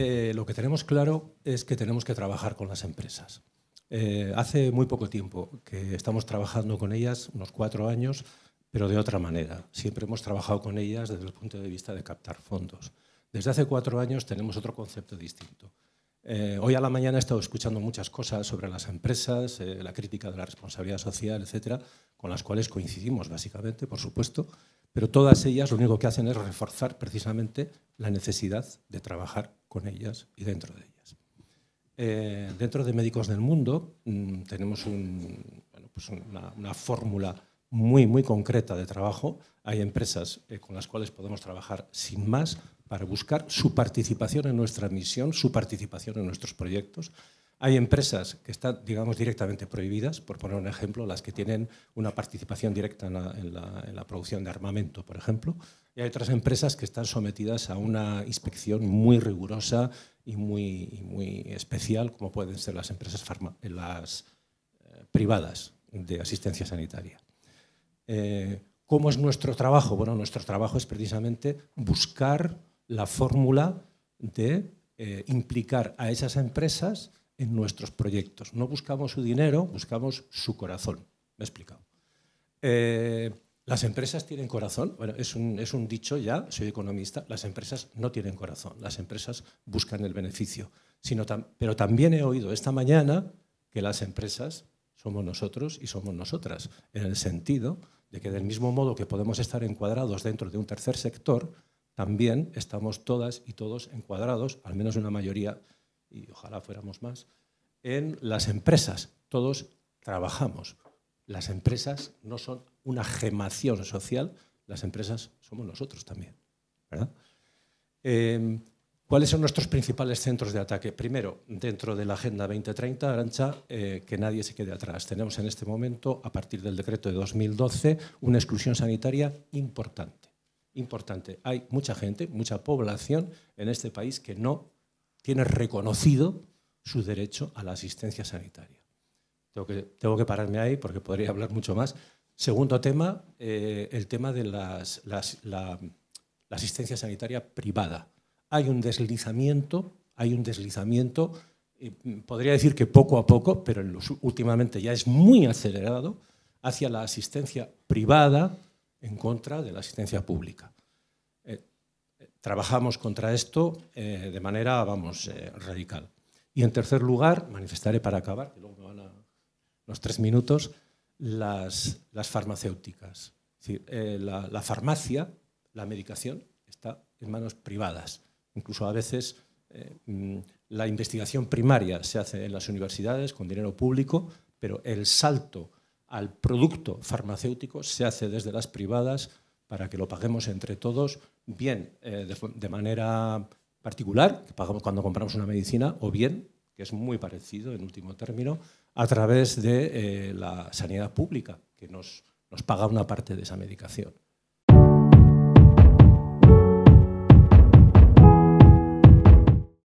Eh, lo que tenemos claro es que tenemos que trabajar con las empresas. Eh, hace muy poco tiempo que estamos trabajando con ellas, unos cuatro años, pero de otra manera. Siempre hemos trabajado con ellas desde el punto de vista de captar fondos. Desde hace cuatro años tenemos otro concepto distinto. Eh, hoy a la mañana he estado escuchando muchas cosas sobre las empresas, la crítica de la responsabilidad social, etcétera, con las cuales coincidimos básicamente, por supuesto, pero todas ellas lo único que hacen es reforzar precisamente la necesidad de trabajar con ellas y dentro de ellas. Eh, dentro de Médicos del Mundo mm, tenemos pues una, fórmula muy, muy concreta de trabajo. Hay empresas eh, con las cuales podemos trabajar sin más para buscar su participación en nuestra misión, su participación en nuestros proyectos hay empresas que están, digamos, directamente prohibidas, por poner un ejemplo, las que tienen una participación directa en la, producción de armamento, por ejemplo, y hay otras empresas que están sometidas a una inspección muy rigurosa y muy, muy especial, como pueden ser las empresas eh, las, eh, privadas de asistencia sanitaria. Eh, ¿Cómo es nuestro trabajo? Bueno, nuestro trabajo es precisamente buscar la fórmula de implicar a esas empresas en nuestros proyectos. No buscamos su dinero, buscamos su corazón. Me he explicado. Eh, las empresas tienen corazón. Bueno, es un, dicho ya, soy economista. Las empresas no tienen corazón. Las empresas buscan el beneficio. Sino pero también he oído esta mañana que las empresas somos nosotros y somos nosotras, en el sentido de que del mismo modo que podemos estar encuadrados dentro de un tercer sector, también estamos todas y todos encuadrados, al menos una mayoría, y ojalá fuéramos más, en las empresas. Todos trabajamos. Las empresas no son una gemación social, las empresas somos nosotros también. Em, ¿Cuáles son nuestros principales centros de ataque? Primero, dentro de la Agenda 2030, Arancha, eh, que nadie se quede atrás. Tenemos en este momento, a partir del decreto de 2012, una exclusión sanitaria importante. Importante. Hay mucha gente, mucha población en este país que no tiene reconocido su derecho a la asistencia sanitaria. Tengo que, pararme ahí porque podría hablar mucho más. Segundo tema, eh, el tema de la, la asistencia sanitaria privada. Hay un deslizamiento, hay un deslizamiento eh, podría decir que poco a poco, pero últimamente ya es muy acelerado, hacia la asistencia privada en contra de la asistencia pública trabajamos contra esto eh, de manera, vamos, eh, radical. Y en tercer lugar, manifestaré para acabar, que luego van a los tres minutos, las, farmacéuticas. Eh, la, farmacia, la medicación, está en manos privadas. Incluso a veces mm, la investigación primaria se hace en las universidades con dinero público, pero el salto al producto farmacéutico se hace desde las privadas para que lo paguemos entre todos, bien eh, de, manera particular, que pagamos cuando compramos una medicina, o bien, que es muy parecido en último término, a través de eh, la sanidad pública, que nos, nos paga una parte de esa medicación.